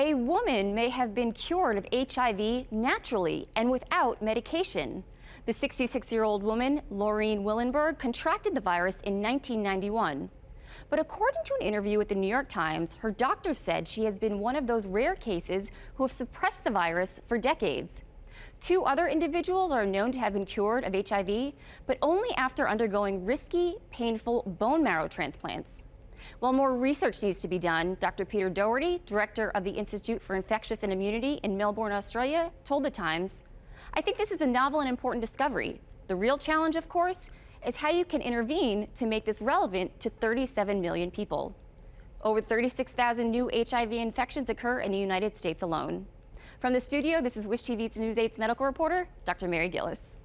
A woman may have been cured of HIV naturally and without medication. The 66 year old woman, Laureen Willenberg, contracted the virus in 1991. But according to an interview with the New York Times, her doctor said she has been one of those rare cases who have suppressed the virus for decades. Two other individuals are known to have been cured of HIV, but only after undergoing risky, painful bone marrow transplants. While more research needs to be done, Dr. Peter Doherty, director of the Institute for Infectious and Immunity in Melbourne, Australia, told The Times, I think this is a novel and important discovery. The real challenge, of course, is how you can intervene to make this relevant to 37 million people. Over 36,000 new HIV infections occur in the United States alone. From the studio, this is Wish TV's News 8's medical reporter, Dr. Mary Gillis.